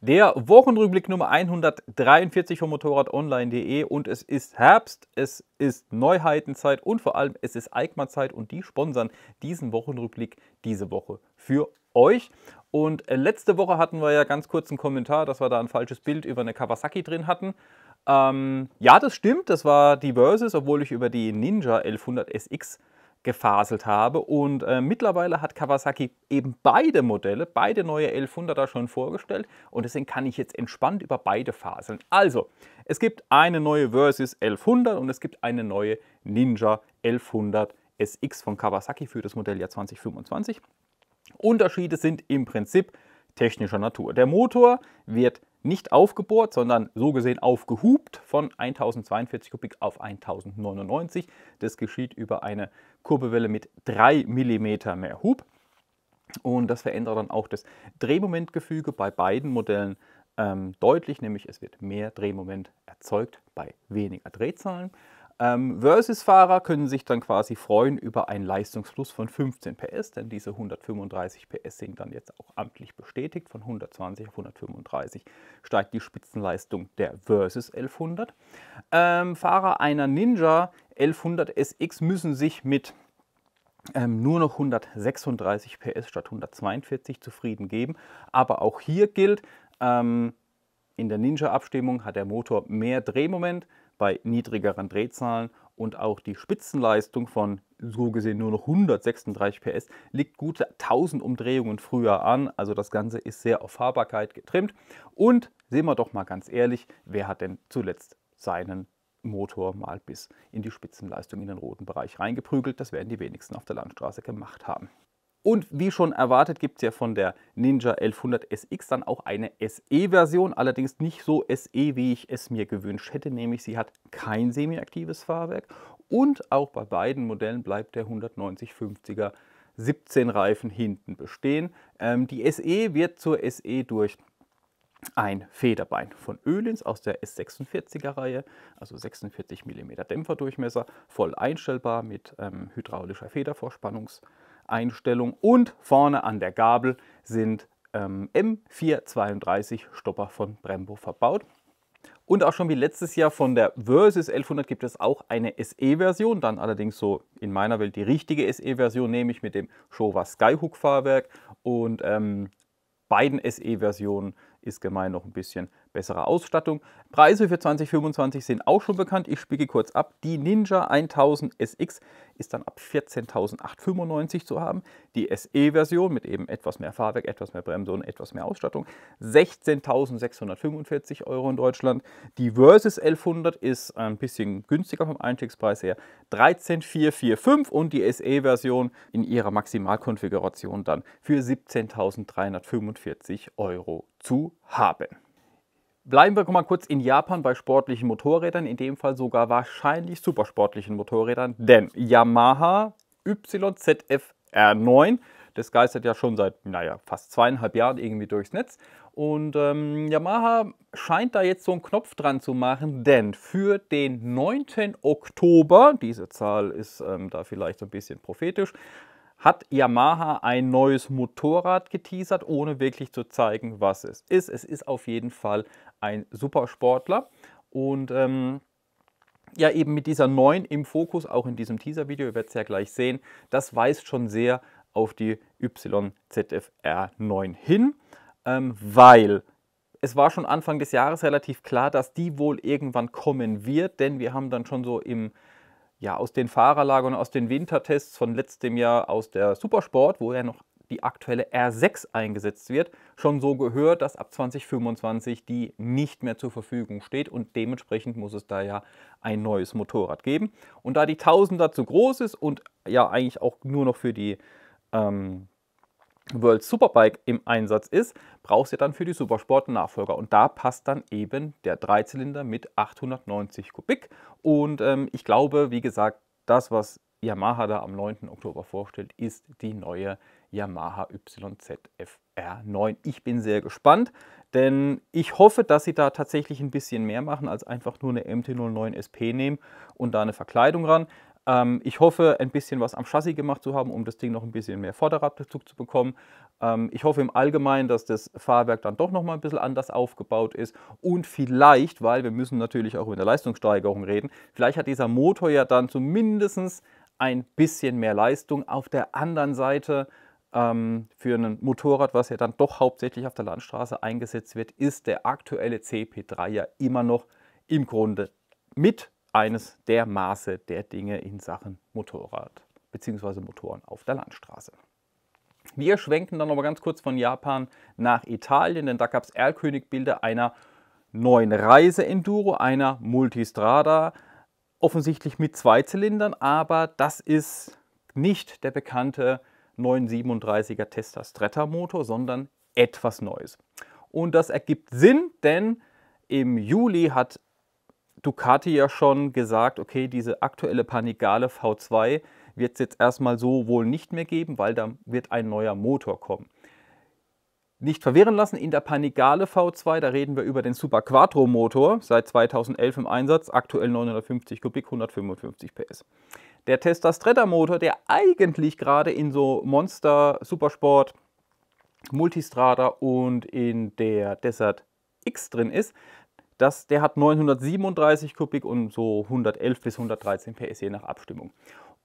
Der Wochenrückblick Nummer 143 von motorradonline.de und es ist Herbst, es ist Neuheitenzeit und vor allem es ist Eigma-Zeit und die sponsern diesen Wochenrückblick diese Woche für euch. Und äh, letzte Woche hatten wir ja ganz kurz einen Kommentar, dass wir da ein falsches Bild über eine Kawasaki drin hatten. Ähm, ja, das stimmt, das war die Versus, obwohl ich über die Ninja 1100 SX gefaselt habe. Und äh, mittlerweile hat Kawasaki eben beide Modelle, beide neue 1100er schon vorgestellt. Und deswegen kann ich jetzt entspannt über beide faseln. Also, es gibt eine neue Versus 1100 und es gibt eine neue Ninja 1100 SX von Kawasaki für das Modelljahr 2025. Unterschiede sind im Prinzip technischer Natur. Der Motor wird nicht aufgebohrt, sondern so gesehen aufgehupt von 1042 Kubik auf 1099. Das geschieht über eine Kurbelwelle mit 3 mm mehr Hub. Und das verändert dann auch das Drehmomentgefüge bei beiden Modellen ähm, deutlich, nämlich es wird mehr Drehmoment erzeugt bei weniger Drehzahlen. Ähm, Versus-Fahrer können sich dann quasi freuen über einen Leistungsfluss von 15 PS, denn diese 135 PS sind dann jetzt auch amtlich bestätigt. Von 120 auf 135 steigt die Spitzenleistung der Versus 1100. Ähm, Fahrer einer Ninja 1100 SX müssen sich mit ähm, nur noch 136 PS statt 142 zufrieden geben. Aber auch hier gilt, ähm, in der Ninja-Abstimmung hat der Motor mehr Drehmoment bei niedrigeren Drehzahlen und auch die Spitzenleistung von so gesehen nur noch 136 PS liegt gute 1000 Umdrehungen früher an. Also das Ganze ist sehr auf Fahrbarkeit getrimmt. Und sehen wir doch mal ganz ehrlich, wer hat denn zuletzt seinen Motor mal bis in die Spitzenleistung in den roten Bereich reingeprügelt? Das werden die wenigsten auf der Landstraße gemacht haben. Und wie schon erwartet, gibt es ja von der Ninja 1100 SX dann auch eine SE-Version, allerdings nicht so SE, wie ich es mir gewünscht hätte, nämlich sie hat kein semiaktives Fahrwerk und auch bei beiden Modellen bleibt der 190-50er 17 Reifen hinten bestehen. Ähm, die SE wird zur SE durch ein Federbein von Öhlins aus der S46er Reihe, also 46 mm Dämpferdurchmesser, voll einstellbar mit ähm, hydraulischer Federvorspannungs- Einstellung und vorne an der Gabel sind ähm, M432 Stopper von Brembo verbaut. Und auch schon wie letztes Jahr von der Versus 1100 gibt es auch eine SE-Version, dann allerdings so in meiner Welt die richtige SE-Version, nämlich mit dem Showa Skyhook-Fahrwerk und ähm, beiden SE-Versionen ist gemein noch ein bisschen bessere Ausstattung. Preise für 2025 sind auch schon bekannt. Ich spiegel kurz ab. Die Ninja 1000 SX ist dann ab 14.895 zu haben. Die SE-Version mit eben etwas mehr Fahrwerk, etwas mehr Bremse und etwas mehr Ausstattung 16.645 Euro in Deutschland. Die Versus 1100 ist ein bisschen günstiger vom Einstiegspreis her 13.445 und die SE-Version in ihrer Maximalkonfiguration dann für 17.345 149 Euro zu haben. Bleiben wir mal kurz in Japan bei sportlichen Motorrädern, in dem Fall sogar wahrscheinlich supersportlichen Motorrädern, denn Yamaha YZF R9, das geistert ja schon seit, naja, fast zweieinhalb Jahren irgendwie durchs Netz. Und ähm, Yamaha scheint da jetzt so einen Knopf dran zu machen, denn für den 9. Oktober, diese Zahl ist ähm, da vielleicht so ein bisschen prophetisch, hat Yamaha ein neues Motorrad geteasert, ohne wirklich zu zeigen, was es ist. Es ist auf jeden Fall ein Supersportler und ähm, ja eben mit dieser neuen im Fokus, auch in diesem Teaser-Video, ihr werdet es ja gleich sehen, das weist schon sehr auf die YZF-R9 hin, ähm, weil es war schon Anfang des Jahres relativ klar, dass die wohl irgendwann kommen wird, denn wir haben dann schon so im ja, aus den Fahrerlagern, aus den Wintertests von letztem Jahr aus der Supersport, wo ja noch die aktuelle R6 eingesetzt wird, schon so gehört, dass ab 2025 die nicht mehr zur Verfügung steht und dementsprechend muss es da ja ein neues Motorrad geben. Und da die 1000er zu groß ist und ja eigentlich auch nur noch für die ähm, World Superbike im Einsatz ist, brauchst du dann für die Supersport-Nachfolger. Und da passt dann eben der Dreizylinder mit 890 Kubik. Und ähm, ich glaube, wie gesagt, das, was Yamaha da am 9. Oktober vorstellt, ist die neue Yamaha yzfr 9 Ich bin sehr gespannt, denn ich hoffe, dass sie da tatsächlich ein bisschen mehr machen, als einfach nur eine MT-09 SP nehmen und da eine Verkleidung ran. Ähm, ich hoffe, ein bisschen was am Chassis gemacht zu haben, um das Ding noch ein bisschen mehr Vorderradbezug zu bekommen. Ähm, ich hoffe im Allgemeinen, dass das Fahrwerk dann doch nochmal ein bisschen anders aufgebaut ist und vielleicht, weil wir müssen natürlich auch über der Leistungssteigerung reden, vielleicht hat dieser Motor ja dann zumindest ein bisschen mehr Leistung. Auf der anderen Seite ähm, für ein Motorrad, was ja dann doch hauptsächlich auf der Landstraße eingesetzt wird, ist der aktuelle CP3 ja immer noch im Grunde mit eines der Maße der Dinge in Sachen Motorrad bzw. Motoren auf der Landstraße. Wir schwenken dann aber ganz kurz von Japan nach Italien, denn da gab es Erlkönig-Bilder einer neuen Reise-Enduro, einer Multistrada, offensichtlich mit zwei Zylindern, aber das ist nicht der bekannte 937er Testa Stretta Motor, sondern etwas Neues. Und das ergibt Sinn, denn im Juli hat Ducati ja schon gesagt, okay, diese aktuelle Panigale V2 wird es jetzt erstmal so wohl nicht mehr geben, weil da wird ein neuer Motor kommen. Nicht verwehren lassen, in der Panigale V2, da reden wir über den Super Quattro Motor, seit 2011 im Einsatz, aktuell 950 Kubik, 155 PS. Der Testastretta Motor, der eigentlich gerade in so Monster Supersport Multistrada und in der Desert X drin ist, das, der hat 937 Kubik und so 111 bis 113 PS je nach Abstimmung.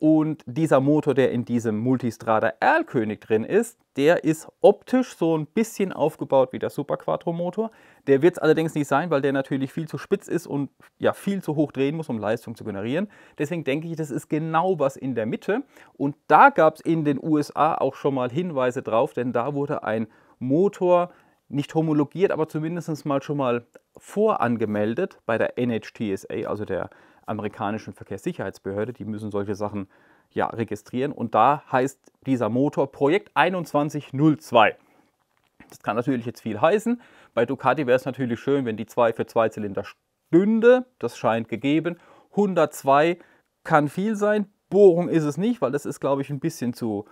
Und dieser Motor, der in diesem Multistrada Erlkönig drin ist, der ist optisch so ein bisschen aufgebaut wie der Super Quattro Motor. Der wird es allerdings nicht sein, weil der natürlich viel zu spitz ist und ja viel zu hoch drehen muss, um Leistung zu generieren. Deswegen denke ich, das ist genau was in der Mitte. Und da gab es in den USA auch schon mal Hinweise drauf, denn da wurde ein Motor nicht homologiert, aber zumindest mal schon mal vorangemeldet bei der NHTSA, also der amerikanischen Verkehrssicherheitsbehörde. Die müssen solche Sachen ja registrieren. Und da heißt dieser Motor Projekt 2102. Das kann natürlich jetzt viel heißen. Bei Ducati wäre es natürlich schön, wenn die 2 für 2 Zylinder stünde. Das scheint gegeben. 102 kann viel sein. Bohrung ist es nicht, weil das ist, glaube ich, ein bisschen zu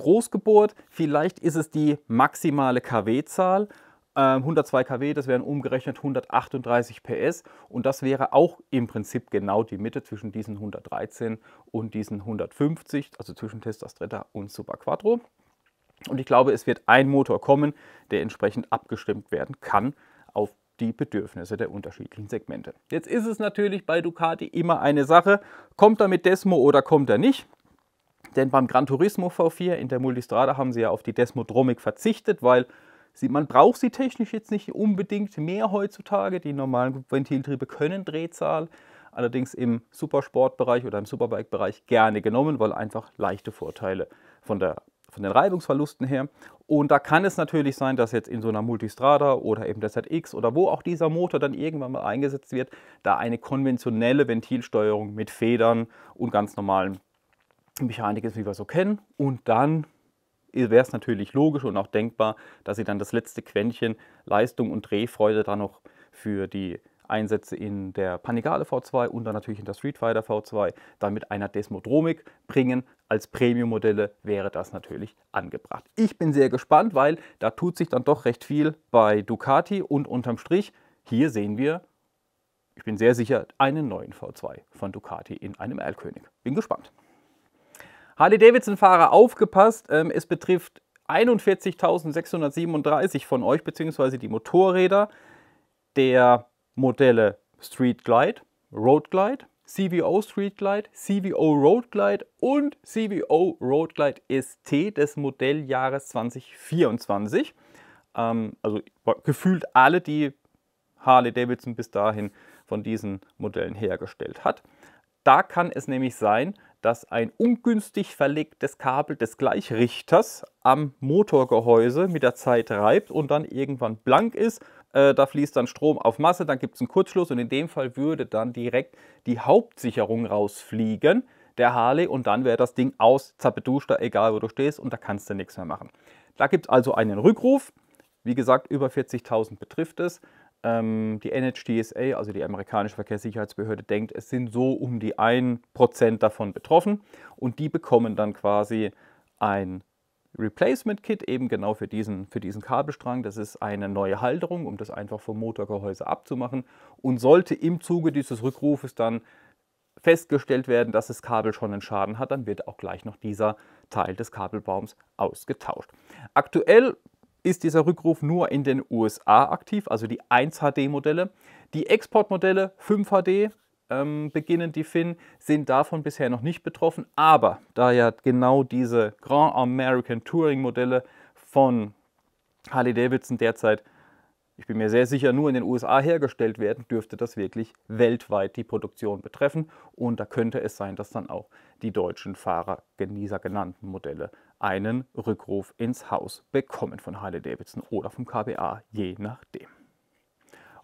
Großgeburt, vielleicht ist es die maximale kW-Zahl. 102 kW, das wären umgerechnet 138 PS und das wäre auch im Prinzip genau die Mitte zwischen diesen 113 und diesen 150, also zwischen Testastretta und Super Quattro. Und ich glaube, es wird ein Motor kommen, der entsprechend abgestimmt werden kann auf die Bedürfnisse der unterschiedlichen Segmente. Jetzt ist es natürlich bei Ducati immer eine Sache, kommt er mit Desmo oder kommt er nicht? Denn beim Gran Turismo V4 in der Multistrada haben sie ja auf die Desmodromic verzichtet, weil sie, man braucht sie technisch jetzt nicht unbedingt mehr heutzutage. Die normalen Ventiltriebe können Drehzahl, allerdings im Supersportbereich oder im Superbike-Bereich gerne genommen, weil einfach leichte Vorteile von, der, von den Reibungsverlusten her. Und da kann es natürlich sein, dass jetzt in so einer Multistrada oder eben der ZX oder wo auch dieser Motor dann irgendwann mal eingesetzt wird, da eine konventionelle Ventilsteuerung mit Federn und ganz normalen Mechanik ist, wie wir so kennen. Und dann wäre es natürlich logisch und auch denkbar, dass sie dann das letzte Quäntchen Leistung und Drehfreude dann noch für die Einsätze in der Panigale V2 und dann natürlich in der Street Fighter V2 dann mit einer Desmodromik bringen. Als Premium-Modelle wäre das natürlich angebracht. Ich bin sehr gespannt, weil da tut sich dann doch recht viel bei Ducati und unterm Strich, hier sehen wir, ich bin sehr sicher, einen neuen V2 von Ducati in einem Erlkönig. Bin gespannt. Harley-Davidson-Fahrer aufgepasst, ähm, es betrifft 41.637 von euch, beziehungsweise die Motorräder der Modelle Street Glide, Road Glide, CVO Street Glide, CVO Road Glide und CVO Road Glide ST des Modelljahres 2024. Ähm, also gefühlt alle, die Harley Davidson bis dahin von diesen Modellen hergestellt hat. Da kann es nämlich sein, dass ein ungünstig verlegtes Kabel des Gleichrichters am Motorgehäuse mit der Zeit reibt und dann irgendwann blank ist. Äh, da fließt dann Strom auf Masse, dann gibt es einen Kurzschluss und in dem Fall würde dann direkt die Hauptsicherung rausfliegen, der Harley, und dann wäre das Ding aus, zappeduster, egal wo du stehst und da kannst du nichts mehr machen. Da gibt es also einen Rückruf. Wie gesagt, über 40.000 betrifft es. Ähm, die NHTSA, also die amerikanische Verkehrssicherheitsbehörde, denkt, es sind so um die 1% davon betroffen und die bekommen dann quasi ein Replacement-Kit, eben genau für diesen, für diesen Kabelstrang. Das ist eine neue Halterung, um das einfach vom Motorgehäuse abzumachen. Und sollte im Zuge dieses Rückrufes dann festgestellt werden, dass das Kabel schon einen Schaden hat, dann wird auch gleich noch dieser Teil des Kabelbaums ausgetauscht. Aktuell ist dieser Rückruf nur in den USA aktiv, also die 1HD-Modelle. Die Exportmodelle 5HD ähm, beginnen die Finn, sind davon bisher noch nicht betroffen, aber da ja genau diese Grand American Touring Modelle von Harley Davidson derzeit, ich bin mir sehr sicher, nur in den USA hergestellt werden, dürfte das wirklich weltweit die Produktion betreffen und da könnte es sein, dass dann auch die deutschen Fahrer dieser genannten Modelle einen Rückruf ins Haus bekommen von Harley Davidson oder vom KBA, je nachdem.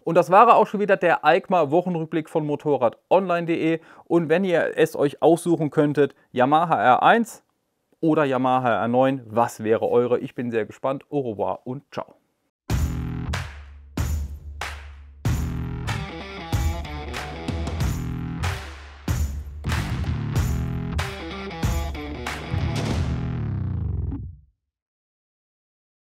Und das war auch schon wieder der EICMA Wochenrückblick von motorradonline.de. Und wenn ihr es euch aussuchen könntet, Yamaha R1 oder Yamaha R9, was wäre eure? Ich bin sehr gespannt. Au revoir und ciao.